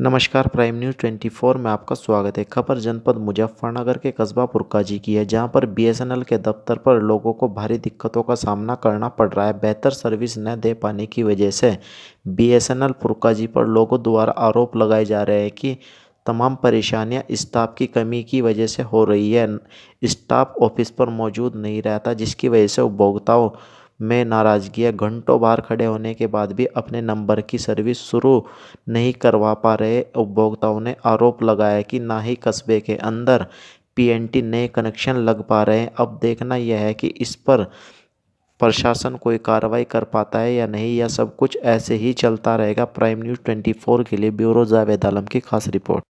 नमस्कार prime news 24 में आपका स्वागत है खबर जनपद मुजफ्फरनगर के कस्बा पुरकाजी की है जहां पर बीएसएनएल के दफ्तर पर लोगों को भारी दिक्कतों का सामना करना पड़ रहा है बेहतर सर्विस न दे पाने की वजह से बीएसएनएल पुरकाजी पर लोगों द्वारा आरोप लगाए जा रहे हैं कि तमाम परेशानियां स्टाफ की कमी की वजह से हो रही है स्टाफ ऑफिस पर मौजूद नहीं रहता जिसकी वजह से उपभोक्ताओं में नाराज़गियाँ घंटों बाहर खड़े होने के बाद भी अपने नंबर की सर्विस शुरू नहीं करवा पा रहे उपभोक्ताओं ने आरोप लगाया कि ना ही कस्बे के अंदर पीएनटी नए कनेक्शन लग पा रहे हैं अब देखना यह है कि इस पर प्रशासन कोई कार्रवाई कर पाता है या नहीं या सब कुछ ऐसे ही चलता रहेगा प्राइम न्यूज़ ट्वेंटी के लिए ब्यूरो जावेद आलम की खास रिपोर्ट